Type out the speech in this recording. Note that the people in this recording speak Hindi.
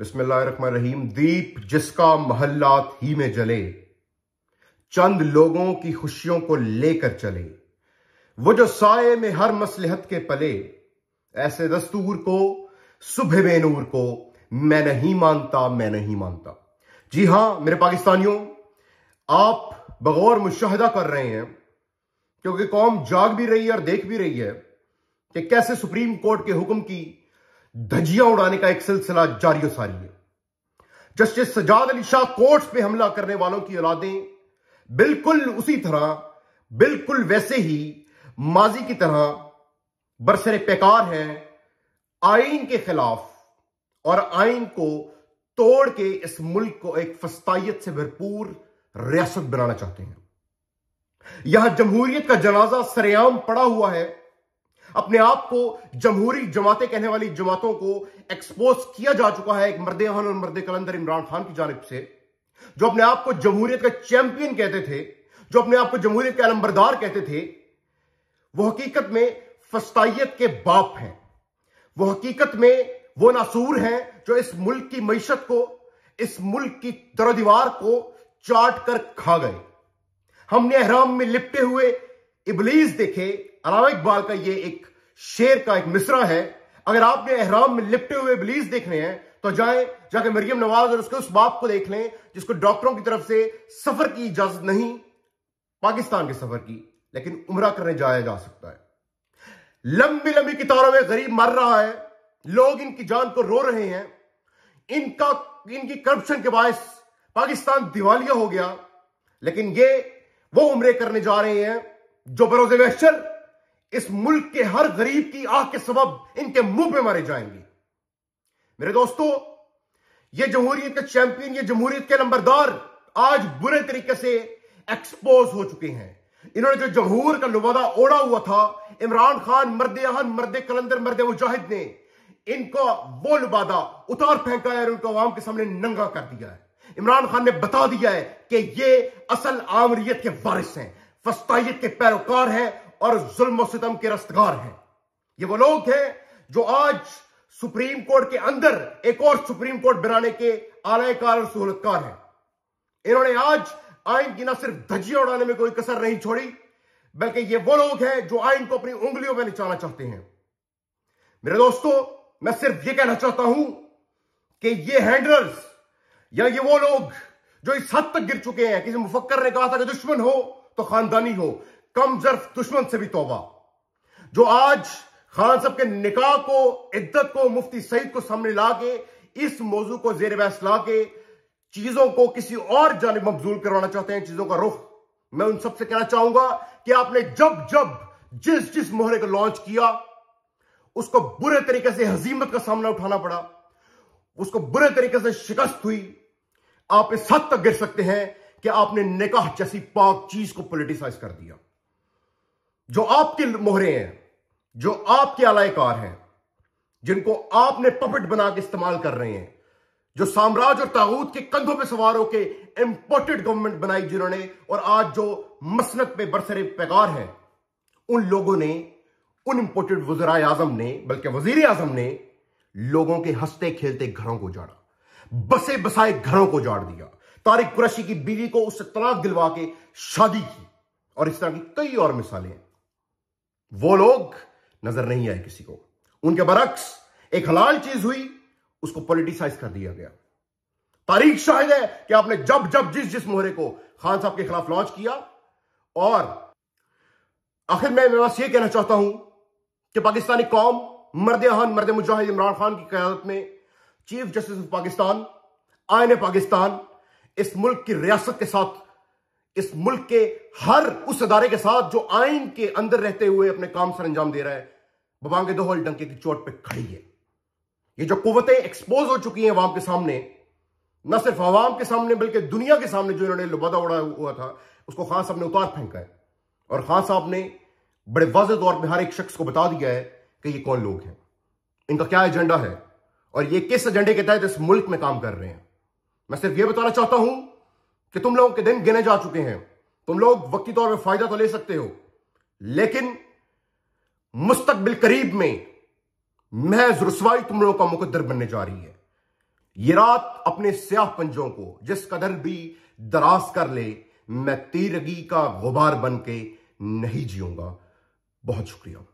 रहीम दीप जिसका महल्लात ही में जले चंद लोगों की खुशियों को लेकर चले वो जो साय में हर मसलहत के पले ऐसे दस्तूर को सुबह में नूर को मैं नहीं मानता मैं नहीं मानता जी हां मेरे पाकिस्तानियों आप बगौर मुशाह कर रहे हैं क्योंकि कौम जाग भी रही है और देख भी रही है कि कैसे सुप्रीम कोर्ट के हुक्म की धजिया उड़ाने का एक सिलसिला जारी सारी है जस्टिस सजाद अली शाह कोर्ट्स पे हमला करने वालों की औलादें बिल्कुल उसी तरह बिल्कुल वैसे ही माजी की तरह बरसरे पेकार हैं आइन के खिलाफ और आइन को तोड़ के इस मुल्क को एक फस्ताइत से भरपूर रियासत बनाना चाहते हैं यहां जमहूरियत का जनाजा सरेआम पड़ा हुआ है अपने आप को जमहूरी जमातें कहने वाली जमातों को एक्सपोज किया जा चुका है एक मर्द और मर्द कलंदर इमरान खान की जानब से जो अपने आप को जमहूरियत का चैंपियन कहते थे जो अपने आप को जमहूरियत के अलंबरदार कहते थे वो हकीकत में फस्ताइत के बाप हैं वो हकीकत में वो नासूर हैं जो इस मुल्क की मीशत को इस मुल्क की तर दीवार को चाट कर खा गए हमने अहराम में लिपटे हुए इबलीस देखे अलावा इकबाल का ये एक शेर का एक मिसरा है अगर आपने एहराम में लिपटे हुए बिलीज देखने हैं तो जाए जाके मरियम नवाज और उसके उस बाप को देख लें जिसको डॉक्टरों की तरफ से सफर की इजाजत नहीं पाकिस्तान के सफर की लेकिन उम्र करने जाया जा सकता है लंबी लंबी कितारों में गरीब मर रहा है लोग इनकी जान को रो रहे हैं इनका इनकी करप्शन के बायस पाकिस्तान दिवालिया हो गया लेकिन ये वो उम्रे करने जा रहे हैं जो बरोजे महशर इस मुल्क के हर गरीब की आह के सबब इनके मुंह पे मारे जाएंगे मेरे दोस्तों ये जमहूरियत के चैंपियन ये जमहूरियत के नंबरदार आज बुरे तरीके से एक्सपोज हो चुके हैं इन्होंने जो जमहूर का लुबादा ओढ़ा हुआ था इमरान खान मर्द अहन मर्द कलंदर मर्द मुजाहिद ने इनका वो लुबादा उतार फेंका है और उनको आवाम के सामने नंगा कर दिया है इमरान खान ने बता दिया है कि ये असल आमरीत के वारिस हैं फस्ताइत के पैरोकार हैं और जुल्म सितम के रस्तगार हैं ये वो लोग हैं जो आज सुप्रीम कोर्ट के अंदर एक और सुप्रीम कोर्ट बनाने के आलयकार और सहूलतकार हैं इन्होंने आज आइन की ना सिर्फ धज्जियां उड़ाने में कोई कसर नहीं छोड़ी बल्कि ये वो लोग हैं जो आइन को अपनी उंगलियों में निचाना चाहते हैं मेरे दोस्तों मैं सिर्फ ये कहना चाहता हूं कि ये हैंडलर्स या ये वो लोग जो इस हद तक गिर चुके हैं किसी मुफक्कर ने कहा था कि दुश्मन हो तो खानदानी हो कम जर्फ दुश्मन से भी तोबा जो आज खान साहब के निकाह को इद्दत को मुफ्ती सईद को सामने ला के इस मौजू को जेर बहस ला के चीजों को किसी और जाने मबजूल करवाना चाहते हैं चीजों का रुख मैं उन सबसे कहना चाहूंगा कि आपने जब जब जिस जिस मोहरे को लॉन्च किया उसको बुरे तरीके से हजीमत का सामना उठाना पड़ा उसको बुरे तरीके से शिकस्त हुई आप इस हद तक गिर सकते हैं कि आपने निकाह जैसी पाक चीज को पोलिटिसाइज कर दिया जो आपके मोहरे हैं जो आपके अलायकार हैं जिनको आपने पपट बना के इस्तेमाल कर रहे हैं जो साम्राज्य और ताबूत के कंधों पर सवार होकर इंपोर्टेड गवर्नमेंट बनाई जिन्होंने और आज जो मसनत पे बरसरे पैगार हैं उन लोगों ने उन इंपोर्टेड वजरा आजम ने बल्कि वजीर आजम ने लोगों के हंसते खेलते घरों को जाड़ा बसे बसाए घरों को जाड़ दिया तारिक कुरैशी की बीवी को उससे तलाक दिलवा के शादी की और इस तरह की कई और मिसालें हैं वो लोग नजर नहीं आए किसी को उनके बरक्स एक हलाल चीज हुई उसको पॉलिटिसाइज कर दिया गया तारीख शायद है कि आपने जब जब जिस जिस मोहरे को खान साहब के खिलाफ लॉन्च किया और आखिर में मैं बस यह कहना चाहता हूं कि पाकिस्तानी कौम मर्द अहान मर्द मुजाहिद इमरान खान की क्यादत में चीफ जस्टिस ऑफ पाकिस्तान आयन पाकिस्तान इस मुल्क की रियासत के साथ इस मुल्क के हर उस अदारे के साथ जो आइन के अंदर रहते हुए अपने काम सर अंजाम दे रहा है बबांग दोहल डंके की चोट पर खड़ी है ये जो कुतें एक्सपोज हो चुकी हैं अवाम के सामने न सिर्फ अवाम के सामने बल्कि दुनिया के सामने जो इन्होंने लुबादा उड़ा हुआ था उसको खान साहब ने उतार फेंका है और खान साहब ने बड़े वाज तौर पर हर एक शख्स को बता दिया है कि ये कौन लोग हैं इनका क्या एजेंडा है और ये किस एजेंडे के तहत इस मुल्क में काम कर रहे हैं मैं सिर्फ ये बताना चाहता हूं कि तुम लोगों के दिन गिने जा चुके हैं तुम लोग वक्ती तौर पर फायदा तो ले सकते हो लेकिन मुस्तकबिल करीब में महज रसवाई तुम लोगों का मुकदर बनने जा रही है ये रात अपने स्याह पंजों को जिस कदर भी दराज कर ले मैं तीरगी का गुबार बन के नहीं जीऊंगा बहुत शुक्रिया